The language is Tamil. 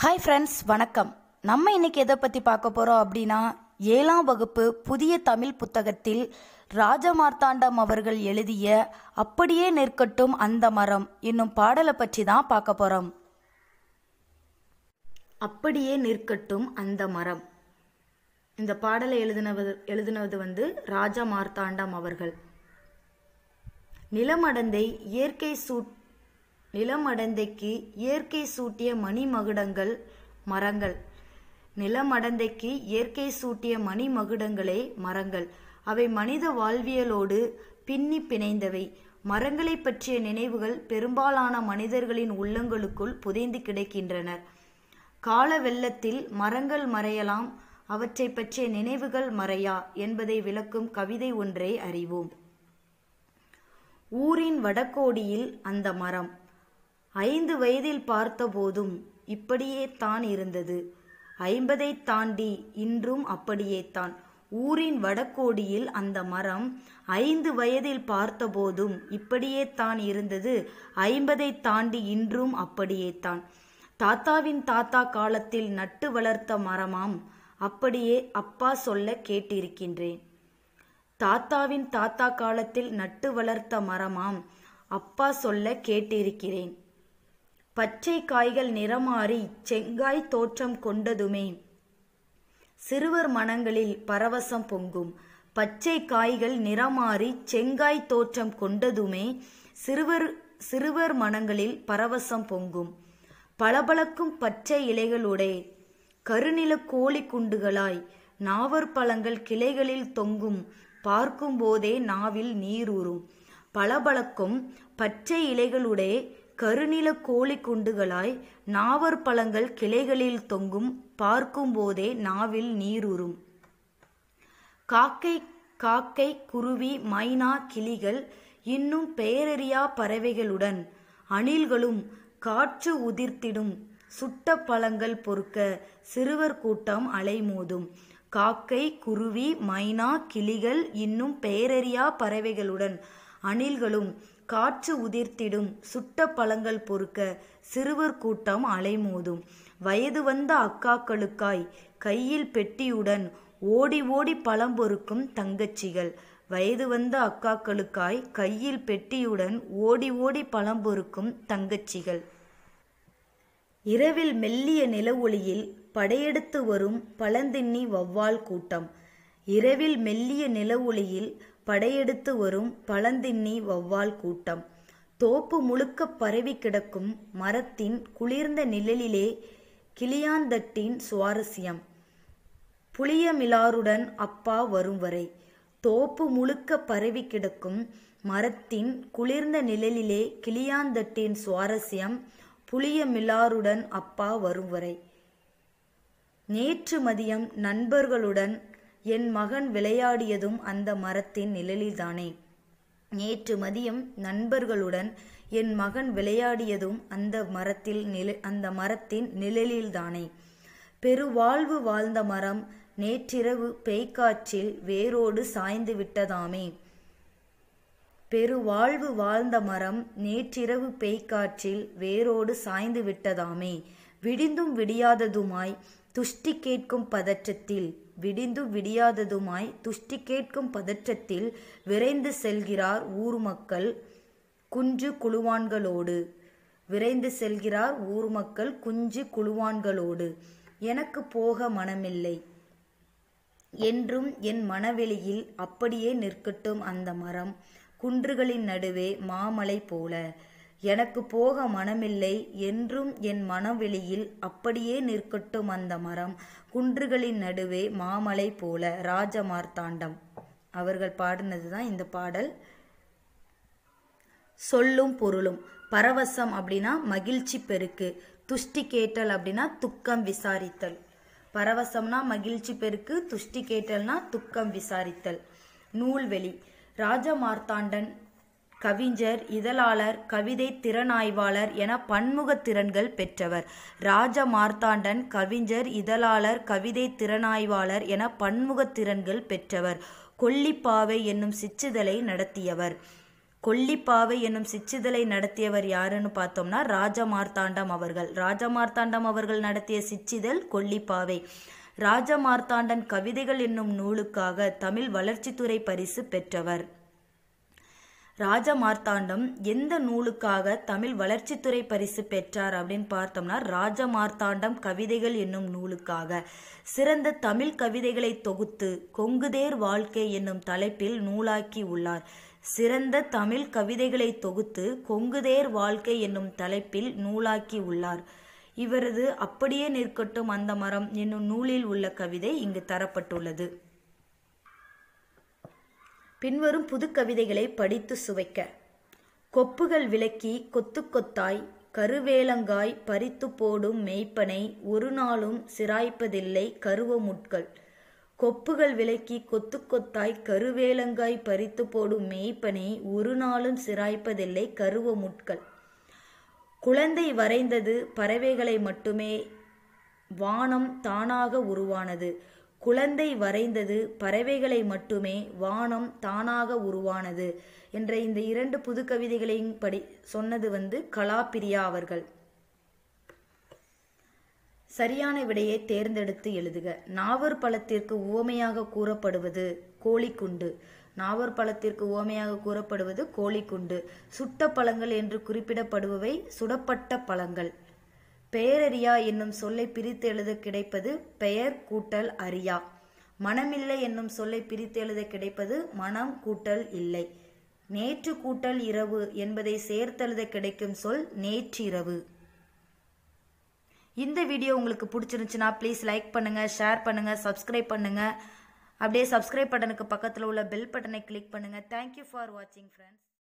ஹாய் ஃப்ரெண்ட்ஸ் வணக்கம் நம்ம இன்னைக்கு எதை பற்றி பார்க்க போகிறோம் அப்படின்னா ஏழாம் வகுப்பு புதிய தமிழ் புத்தகத்தில் ராஜமார்த்தாண்டம் அவர்கள் எழுதிய அப்படியே நிற்கட்டும் அந்த மரம் என்னும் பாடலை பற்றி தான் பார்க்க போகிறோம் அப்படியே நிற்கட்டும் அந்த மரம் இந்த பாடலை எழுதினவது எழுதினது வந்து ராஜா மார்த்தாண்டம் அவர்கள் நிலமடந்தை இயற்கை சூட் நிலமடந்தைக்கு இயற்கை சூட்டிய மணிமகுடங்கள் மரங்கள் நிலமடந்தைக்கு இயற்கை சூட்டிய மணிமகுடங்களே மரங்கள் அவை மனித வாழ்வியலோடு பின்னி பிணைந்தவை மரங்களை பற்றிய நினைவுகள் பெரும்பாலான மனிதர்களின் உள்ளங்களுக்குள் புதைந்து கிடைக்கின்றன கால வெள்ளத்தில் மரங்கள் மறையலாம் அவற்றை பற்றிய நினைவுகள் மறையா என்பதை விளக்கும் கவிதை ஒன்றை அறிவோம் ஊரின் வடகோடியில் அந்த மரம் ஐந்து வயதில் பார்த்தபோதும் இப்படியே தான் இருந்தது ஐம்பதை தாண்டி இன்றும் அப்படியே தான் ஊரின் வடக்கோடியில் அந்த மரம் ஐந்து வயதில் பார்த்தபோதும் இப்படியே தான் இருந்தது ஐம்பதை தாண்டி இன்றும் அப்படியே தான் தாத்தாவின் தாத்தா காலத்தில் நட்டு வளர்த்த மரமாம் அப்படியே அப்பா சொல்ல கேட்டிருக்கின்றேன் தாத்தாவின் தாத்தா காலத்தில் நட்டு வளர்த்த மரமாம் அப்பா சொல்ல கேட்டிருக்கிறேன் பச்சை காய்கள் நிறமாறி செங்காய் தோற்றம் கொண்டதுமே சிறுவர் மனங்களில் பரவசம் பொங்கும் பச்சை காய்கள் நிறமாறி செங்காய் தோற்றம் கொண்டதுமே சிறுவர் சிறுவர் மனங்களில் பரவசம் பொங்கும் பளபளக்கும் பச்சை இலைகளுடைய கருநில கோழி குண்டுகளாய் பழங்கள் கிளைகளில் தொங்கும் பார்க்கும்போதே நாவில் நீரூறும் பளபளக்கும் பச்சை இலைகளுடைய கருநில கோழி குண்டுகளாய் நாவர் பழங்கள் கிளைகளில் தொங்கும் பார்க்கும்போதே நாவில் நீரூறும் காக்கை காக்கை குருவி மைனா கிளிகள் இன்னும் பெயரறியா பறவைகளுடன் அணில்களும் காற்று உதிர்த்திடும் சுட்ட பழங்கள் பொறுக்க சிறுவர் கூட்டம் அலைமோதும் காக்கை குருவி மைனா கிளிகள் இன்னும் பெயரறியா பறவைகளுடன் அணில்களும் காற்று உதிர்த்திடும் சுட்ட பழங்கள் பொறுக்க சிறுவர் கூட்டம் அலைமோதும் வயது வந்த அக்காக்களுக்காய் கையில் பெட்டியுடன் ஓடி ஓடி பழம் பொறுக்கும் தங்கச்சிகள் வயது வந்த அக்காக்களுக்காய் கையில் பெட்டியுடன் ஓடி ஓடி பழம் பொறுக்கும் தங்கச்சிகள் இரவில் மெல்லிய நில ஒளியில் படையெடுத்து வரும் பழந்தின்னி வவ்வால் கூட்டம் இரவில் மெல்லிய நில ஒளியில் படையெடுத்து வரும் பழந்தின்னி வௌவால் கூட்டம். தோப்பு முழுக்கப் பரவி கிடக்கும் மரத்தின் குளிர்ந்த நிழலிலே கிளியாந்தட்டின் சுவாரஸ்யம். புளியமிலாருடன் அப்பா வரும் வரை தோப்பு முழுக்கப் பரவி கிடக்கும் மரத்தின் குளிர்ந்த நிழலிலே கிளியாந்தட்டின் சுவாரஸ்யம். புளியமிலாருடன் அப்பா வரும் வரை நேற்று மதியம் நண்பர்களுடன் என் மகன் விளையாடியதும் அந்த மரத்தின் நிழலில்தானே நேற்று மதியம் நண்பர்களுடன் என் மகன் விளையாடியதும் அந்த மரத்தில் நில அந்த மரத்தின் நிழலில்தானே பெருவாழ்வு வாழ்ந்த மரம் நேற்றிரவு பேய்க்காற்றில் வேரோடு சாய்ந்து விட்டதாமே பெருவாழ்வு வாழ்ந்த மரம் நேற்றிரவு பேய்காற்றில் வேரோடு சாய்ந்து விட்டதாமே விடிந்தும் விடியாததுமாய் துஷ்டி கேட்கும் பதற்றத்தில் விடிந்து விடியாததுமாய் துஷ்டி கேட்கும் பதற்றத்தில் விரைந்து செல்கிறார் ஊர் மக்கள் குஞ்சு குழுவான்களோடு விரைந்து செல்கிறார் ஊர் மக்கள் குஞ்சு குழுவான்களோடு எனக்கு போக மனமில்லை என்றும் என் மனவெளியில் அப்படியே நிற்கட்டும் அந்த மரம் குன்றுகளின் நடுவே மாமலை போல எனக்கு போக மனமில்லை என்றும் என் மனவெளியில் அப்படியே நிற்கட்டும் அந்த மரம் குன்றுகளின் நடுவே மாமலை போல ராஜமார்த்தாண்டம் அவர்கள் பாடினதுதான் இந்த பாடல் சொல்லும் பொருளும் பரவசம் அப்படின்னா மகிழ்ச்சி பெருக்கு துஷ்டி கேட்டல் அப்படின்னா துக்கம் விசாரித்தல் பரவசம்னா மகிழ்ச்சி பெருக்கு துஷ்டி கேட்டல்னா துக்கம் விசாரித்தல் நூல்வெளி ராஜமார்த்தாண்டன் கவிஞர் இதழாளர் கவிதை திறனாய்வாளர் என பன்முக திறன்கள் பெற்றவர் ராஜ மார்த்தாண்டன் கவிஞர் இதழாளர் கவிதை திறனாய்வாளர் என பன்முக திறன்கள் பெற்றவர் கொல்லிப்பாவை என்னும் சிச்சிதழை நடத்தியவர் கொல்லிப்பாவை என்னும் சிச்சிதழை நடத்தியவர் யாருன்னு பார்த்தோம்னா ராஜமார்த்தாண்டம் அவர்கள் ராஜமார்த்தாண்டம் அவர்கள் நடத்திய சிச்சிதல் கொல்லிப்பாவை ராஜமார்த்தாண்டன் கவிதைகள் என்னும் நூலுக்காக தமிழ் வளர்ச்சித்துறை பரிசு பெற்றவர் ராஜமார்த்தாண்டம் எந்த நூலுக்காக தமிழ் வளர்ச்சித்துறை பரிசு பெற்றார் அப்படின்னு பார்த்தோம்னா ராஜமார்த்தாண்டம் கவிதைகள் என்னும் நூலுக்காக சிறந்த தமிழ் கவிதைகளை தொகுத்து கொங்குதேர் வாழ்க்கை என்னும் தலைப்பில் நூலாக்கி உள்ளார் சிறந்த தமிழ் கவிதைகளை தொகுத்து கொங்குதேர் வாழ்க்கை என்னும் தலைப்பில் நூலாக்கி உள்ளார் இவரது அப்படியே நிற்கட்டும் அந்த மரம் என்னும் நூலில் உள்ள கவிதை இங்கு தரப்பட்டுள்ளது பின்வரும் புது கவிதைகளை படித்து சுவைக்க கொப்புகள் விளக்கி கொத்து கொத்தாய் கருவேலங்காய் பறித்து போடும் மெய்ப்பனை ஒரு நாளும் சிராய்ப்பதில்லை கருவமுட்கள் கொப்புகள் விலக்கி கொத்து கொத்தாய் கருவேலங்காய் பறித்து போடும் மெய்ப்பனை ஒரு நாளும் சிராய்ப்பதில்லை கருவமுட்கள் குழந்தை வரைந்தது பறவைகளை மட்டுமே வானம் தானாக உருவானது குழந்தை வரைந்தது பறவைகளை மட்டுமே வானம் தானாக உருவானது என்ற இந்த இரண்டு புது கவிதைகளையும் படி சொன்னது வந்து கலாபிரியா அவர்கள் சரியான விடையை தேர்ந்தெடுத்து எழுதுக நாவர் பழத்திற்கு உவமையாக கூறப்படுவது கோழிக்குண்டு நாவர் பழத்திற்கு உவமையாக கூறப்படுவது கோழிக்குண்டு சுட்ட பழங்கள் என்று குறிப்பிடப்படுபவை சுடப்பட்ட பழங்கள் பெயரறியா என்னும் சொல்லை பிரித்து எழுத கிடைப்பது பெயர் கூட்டல் அறியா மனமில்லை என்னும் சொல்லை பிரித்து எழுத கிடைப்பது மனம் கூட்டல் இல்லை நேற்று கூட்டல் இரவு என்பதை சேர்த்தெழுத கிடைக்கும் சொல் நேற்றிரவு இந்த வீடியோ உங்களுக்கு பிடிச்சிருந்துச்சுன்னா ப்ளீஸ் லைக் பண்ணுங்கள் ஷேர் பண்ணுங்கள் சப்ஸ்கிரைப் பண்ணுங்கள் அப்படியே சப்ஸ்கிரைப் பட்டனுக்கு பக்கத்தில் உள்ள பெல் பட்டனை கிளிக் பண்ணுங்க தேங்க்யூ ஃபார் வாட்சிங் ஃப்ரெண்ட்ஸ்